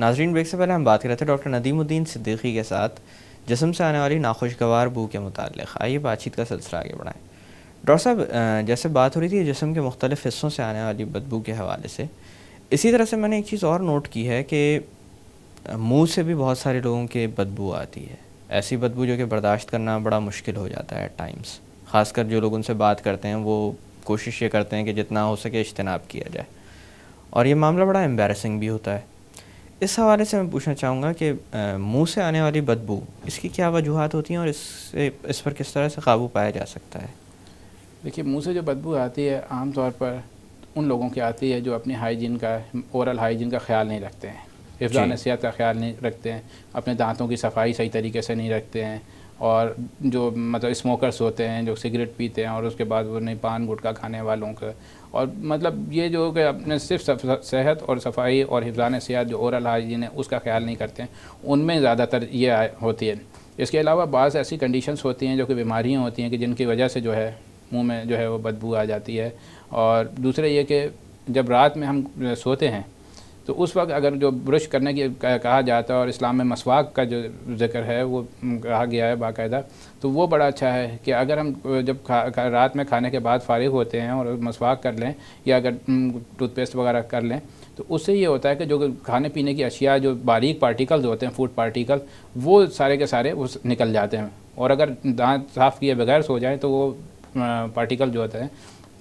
नाजरीन ब्रेक से पहले हम बात कर रहे थे डॉक्टर नदीमुद्दीन सिद्दीकी के साथ जिसम से आने वाली नाखुशगवार बू के मतलब आइए बातचीत का सिलसिला आगे बढ़ाएँ डॉक्टर साहब जैसे बात हो रही थी जिसम के मुख्तलिफ हिस्सों से आने वाली बदबू के हवाले से इसी तरह से मैंने एक चीज़ और नोट की है कि मुंह से भी बहुत सारे लोगों के बदबू आती है ऐसी बदबू जो कि बर्दाश्त करना बड़ा मुश्किल हो जाता है टाइम्स ख़ासकर जो लोग उनसे बात करते हैं वो कोशिश ये करते हैं कि जितना हो सके इजतनाब किया जाए और ये मामला बड़ा एम्बेसिंग भी होता है इस हवाले से मैं पूछना चाहूँगा कि मुँह से आने वाली बदबू इसकी क्या वजूहत होती हैं और इससे इस पर किस तरह से काबू पाया जा सकता है देखिए मुँह से जो बदबू आती है आम तौर पर उन लोगों की आती है जो अपनी हाइजीन का ओरल हाइजीन का ख्याल नहीं रखते हैं हिफ्जा नसीहत का ख्याल नहीं रखते हैं अपने दांतों की सफाई सही तरीके से नहीं रखते हैं और जो मतलब स्मोकर्स होते हैं जो सिगरेट पीते हैं और उसके बाद वो नहीं पान गुटखा खाने वालों का और मतलब ये जो कि अपने सिर्फ सेहत और सफाई और हिफान सेहत जो औरल हाइजीन है उसका ख्याल नहीं करते हैं उनमें ज़्यादातर ये होती है इसके अलावा बाज़ ऐसी कंडीशंस होती हैं जो कि बीमारियाँ होती हैं कि जिनकी वजह से जो है मुँह में जो है वो बदबू आ जाती है और दूसरे ये कि जब रात में हम सोते हैं तो उस वक्त अगर जो ब्रश करने की कहा जाता है और इस्लाम में मसवाक का जो जिक्र है वो कहा गया है बाकायदा तो वो बड़ा अच्छा है कि अगर हम जब खा रात में खाने के बाद फारिग होते हैं और मसवाक कर लें या अगर टूथपेस्ट वगैरह कर लें तो उससे ये होता है कि जो खाने पीने की अशिया जो बारीक पार्टिकल्स होते हैं फूड पार्टिकल वो सारे के सारे उस निकल जाते हैं और अगर दांत साफ़ किए बगैर सो जाएँ तो वो पार्टिकल जो होते हैं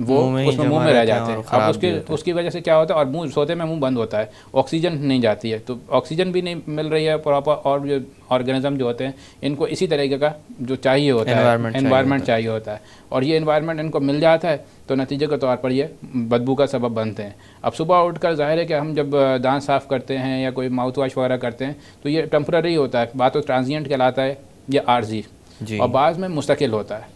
वो उसमें मुंह में रह जाते हैं अब उसके उसकी वजह से क्या होता है और मुंह सोते में मुंह बंद होता है ऑक्सीजन नहीं जाती है तो ऑक्सीजन भी नहीं मिल रही है प्रॉपर और जो ऑर्गेनिज्म जो होते हैं इनको इसी तरीके का जो चाहिए होता है इन्वायरमेंट चाहिए होता है और ये इन्वायरमेंट इनको मिल जाता है तो नतीजे के तौर पर ये बदबू का सबब बनते हैं अब सुबह उठकर जाहिर है कि हम जब दांत साफ़ करते हैं या कोई माउथ वाश वगैरह करते हैं तो ये टेम्प्रेरी होता है बात तो ट्रांजियंट कहलाता है या आर्जी और बाद में मुस्तकिल होता है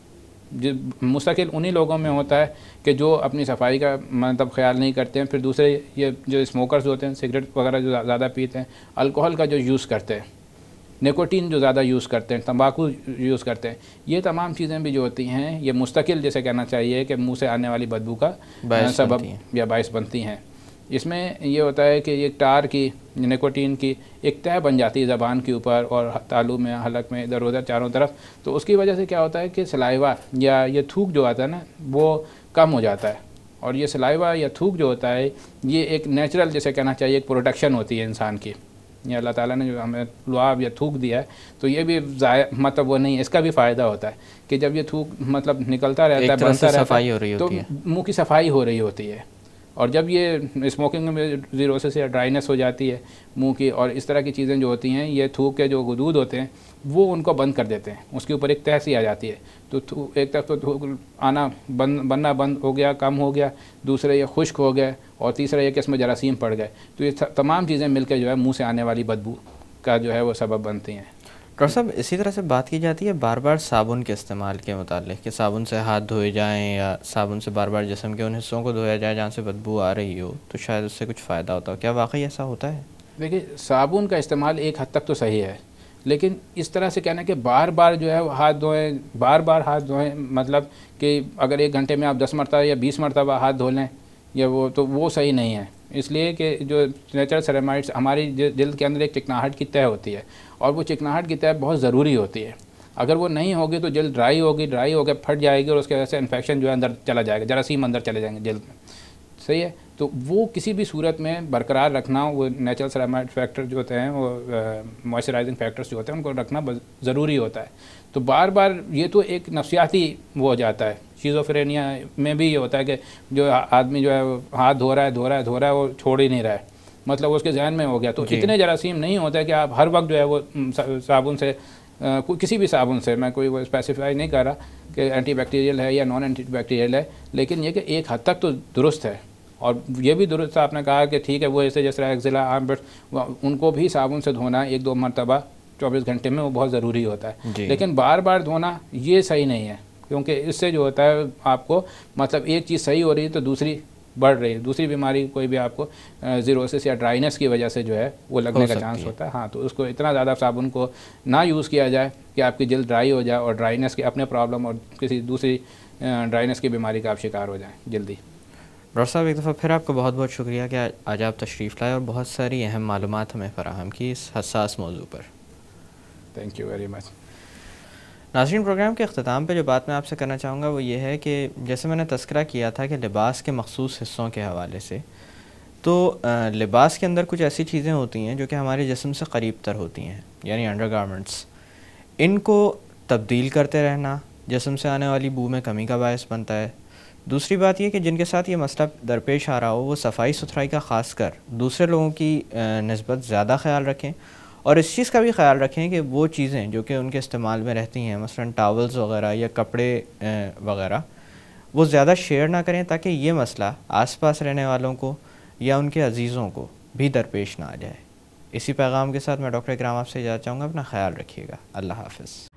मुस्तकिल उन्हीं लोगों में होता है कि जो अपनी सफाई का मतलब ख्याल नहीं करते हैं फिर दूसरे ये जो स्मोकर्स होते हैं सिगरेट वगैरह जो ज़्यादा पीते हैं अल्कोहल का जो यूज़ करते हैं निकोटीन जो ज़्यादा यूज़ करते हैं तंबाकू यूज़ करते हैं ये तमाम चीज़ें भी जो होती हैं ये मुस्तकिल जैसे कहना चाहिए कि मुँह से आने वाली बदबू का सबब या बायस बनती हैं इसमें ये होता है कि एक टार की निकोटीन की एक तय बन जाती है ज़बान के ऊपर और तालू में हलक में इधर उधर चारों तरफ तो उसकी वजह से क्या होता है कि सलाइवा या ये थूक जो आता है ना वो कम हो जाता है और ये सलाइवा या थूक जो होता है ये एक नेचुरल जैसे कहना चाहिए एक प्रोटेक्शन होती है इंसान की या अल्लाह ताला ने जो हमें लुआब या थूक दिया है तो ये भी मतलब वो नहीं है इसका भी फ़ायदा होता है कि जब ये थूक मतलब निकलता रहता है बनता रहता है तो मुँह की सफाई हो रही होती है और जब ये स्मोकिंग में जीरोसिस या ड्राइनेस हो जाती है मुंह की और इस तरह की चीज़ें जो होती हैं ये थूक के जो गदूद होते हैं वो उनको बंद कर देते हैं उसके ऊपर एक तहसी आ जाती है तो थू एक तरफ तो थूक आना बंद बनना बंद हो गया कम हो गया दूसरे ये खुश्क हो गया और तीसरा ये कि इसमें जरासीम पड़ गए तो ये तमाम चीज़ें मिलकर जो है मुँह से आने वाली बदबू का जो है वो सबब बनती हैं डॉक्टर साहब इसी तरह से बात की जाती है बार बार साबुन के इस्तेमाल के मतलब कि साबुन से हाथ धोए जाएं या साबुन से बार बार जिसम के उन हिस्सों को धोया जाए जहाँ से बदबू आ रही हो तो शायद उससे कुछ फ़ायदा होता हो क्या वाकई ऐसा होता है देखिए साबुन का इस्तेमाल एक हद तक तो सही है लेकिन इस तरह से कहना कि बार बार जो है हाथ धोएं बार बार हाथ धोएं मतलब कि अगर एक घंटे में आप दस मरतबा या बीस मरतबा हाथ धो लें या वो तो वो सही नहीं है इसलिए कि जो नेचुरल सेरेमाइड्स हमारी दिल के अंदर एक चिकनाहट की तय होती है और वो चिकनाहट की तय बहुत ज़रूरी होती है अगर वो नहीं होगी तो जल्द ड्राई होगी ड्राई होकर फट जाएगी और उसके वजह से इन्फेक्शन जो है अंदर चला जाएगा जरासीम अंदर चले जाएंगे जल्द में सही है तो वो किसी भी सूरत में बरकरार रखना वो नेचुरल सलामत फैक्टर जो होते हैं वो मॉइस्चराइजिंग फैक्टर्स जो होते हैं उनको रखना ज़रूरी होता है तो बार बार ये तो एक नफसियाती वो हो जाता है शीज़ोफ्रेनिया में भी ये होता है कि जो आदमी जो है हाथ धो रहा है धो रहा है धो रहा है वो छोड़ ही नहीं रहा है मतलब उसके जहन में हो गया तो इतने जरासीम नहीं होते कि आप हर वक्त जो है वो साबुन से आ, किसी भी साबुन से मैं कोई वो स्पेसिफाई नहीं कर रहा कि एंटी बैक्टीरियल है या नॉन एंटी बैक्टीरियल है लेकिन ये कि एक हद तक तो दुरुस्त है और ये भी दुरुस्त आपने कहा कि ठीक है वो ऐसे जैसे एक्जिला बट उनको भी साबुन से धोना एक दो मरतबा चौबीस घंटे में वो बहुत ज़रूरी होता है लेकिन बार बार धोना ये सही नहीं है क्योंकि इससे जो होता है आपको मतलब एक चीज़ सही हो रही है तो दूसरी बढ़ रही है दूसरी बीमारी कोई भी आपको जीरोसिस या ड्राइनेस की वजह से जो है वो लगने का चांस होता है हाँ तो उसको इतना ज़्यादा साबुन को ना यूज़ किया जाए कि आपकी जल्द ड्राई हो जाए और ड्राइनेस के अपने प्रॉब्लम और किसी दूसरी ड्राइनेस की बीमारी का आप शिकार हो जाए जल्दी डॉक्टर साहब एक दफ़ा फिर आपका बहुत बहुत शुक्रिया कि आज आप तशरीफ़ लाए और बहुत सारी अहम मालूम हमें फ़राहम की इस हसास मौजू पर थैंक यू वेरी मच नाजरन प्रोग्राम के अख्ताम पर जो बात मैं आपसे करना चाहूँगा वो ये है कि जैसे मैंने तस्करा किया था कि लिबास के मखसूस हिस्सों के हवाले से तो लिबास के अंदर कुछ ऐसी चीज़ें होती हैं जो कि हमारे जिसम से करीब तर होती हैं यानी अंडर इनको तब्दील करते रहना जिसम से आने वाली बू में कमी का बायस बनता है दूसरी बात यह कि जिनके साथ ये मसला दरपेश आ रहा हो वो सफाई सुथराई का ख़ास कर दूसरे लोगों की नस्बत ज़्यादा ख्याल रखें और इस चीज़ का भी ख्याल रखें कि वो चीज़ें जो कि उनके इस्तेमाल में रहती हैं मसलन टावल्स वगैरह या कपड़े वगैरह वो ज़्यादा शेयर ना करें ताकि ये मसला आसपास रहने वालों को या उनके अजीज़ों को भी दरपेश ना आ जाए इसी पैगाम के साथ मैं डॉक्टर इकराम आपसे जाना चाहूँगा अपना ख्याल रखिएगा अल्लाह हाफिज़